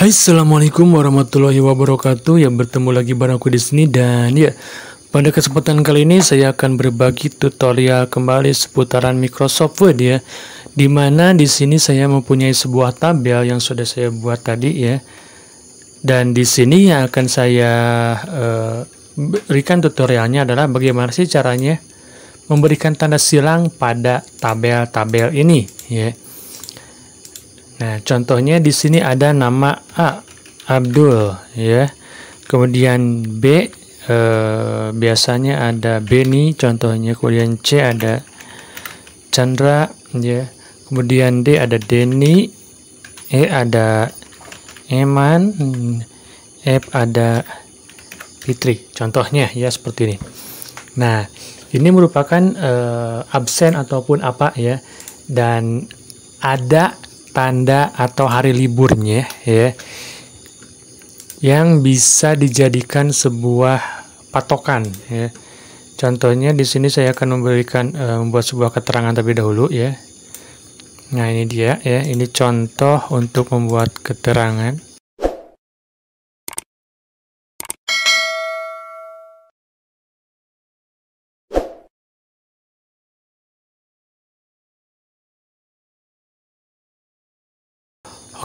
Hai assalamualaikum warahmatullahi wabarakatuh Yang bertemu lagi bareng aku di sini dan ya pada kesempatan kali ini saya akan berbagi tutorial kembali seputaran Microsoft Word ya dimana di sini saya mempunyai sebuah tabel yang sudah saya buat tadi ya dan di sini yang akan saya uh, berikan tutorialnya adalah bagaimana sih caranya memberikan tanda silang pada tabel-tabel ini ya Nah, contohnya di sini ada nama A, Abdul, ya. Kemudian B, eh, biasanya ada Beni, contohnya. Kemudian C ada Chandra, ya. Kemudian D ada Deni, E ada Eman, F ada Fitri. Contohnya ya seperti ini. Nah, ini merupakan eh, absen ataupun apa ya dan ada tanda atau hari liburnya ya yang bisa dijadikan sebuah patokan ya. Contohnya di sini saya akan memberikan e, membuat sebuah keterangan terlebih dahulu ya. Nah, ini dia ya, ini contoh untuk membuat keterangan.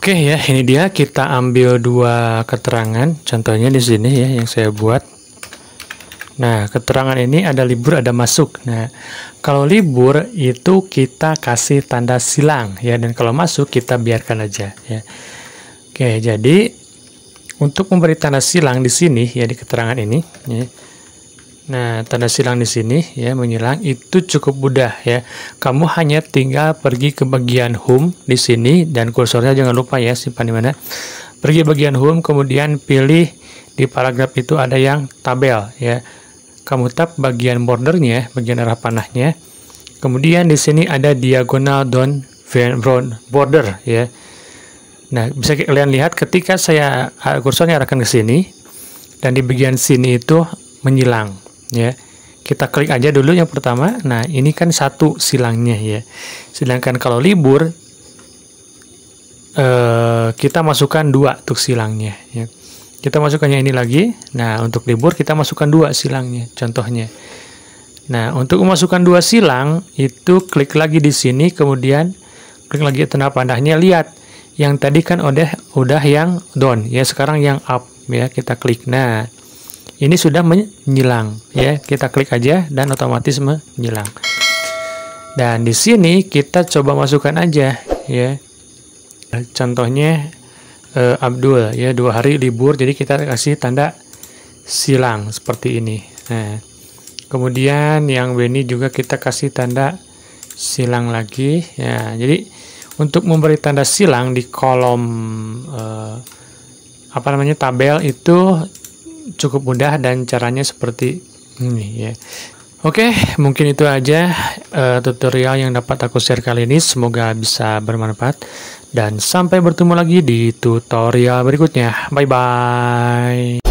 Oke ya, ini dia kita ambil dua keterangan. Contohnya di sini ya yang saya buat. Nah, keterangan ini ada libur, ada masuk. Nah, kalau libur itu kita kasih tanda silang ya dan kalau masuk kita biarkan aja ya. Oke, jadi untuk memberi tanda silang di sini ya di keterangan ini ya, Nah, tanda silang di sini ya menyilang itu cukup mudah ya. Kamu hanya tinggal pergi ke bagian home di sini dan kursornya jangan lupa ya simpan di mana. Pergi bagian home kemudian pilih di paragraf itu ada yang tabel ya. Kamu tap bagian bordernya, bagian arah panahnya. Kemudian di sini ada diagonal down front border ya. Nah, bisa kalian lihat ketika saya uh, kursornya arahkan ke sini dan di bagian sini itu menyilang ya kita klik aja dulu yang pertama nah ini kan satu silangnya ya sedangkan kalau libur eh, kita masukkan dua tuh silangnya ya kita masukkannya ini lagi nah untuk libur kita masukkan dua silangnya contohnya nah untuk memasukkan dua silang itu klik lagi di sini kemudian klik lagi tanda pandahnya lihat yang tadi kan udah udah yang down ya sekarang yang up ya kita klik nah ini sudah menyilang ya kita klik aja dan otomatis menyilang dan di sini kita coba masukkan aja ya contohnya eh, Abdul ya dua hari libur jadi kita kasih tanda silang seperti ini nah kemudian yang Benny juga kita kasih tanda silang lagi ya jadi untuk memberi tanda silang di kolom eh, apa namanya tabel itu cukup mudah dan caranya seperti ini ya. Oke, mungkin itu aja uh, tutorial yang dapat aku share kali ini. Semoga bisa bermanfaat dan sampai bertemu lagi di tutorial berikutnya. Bye bye.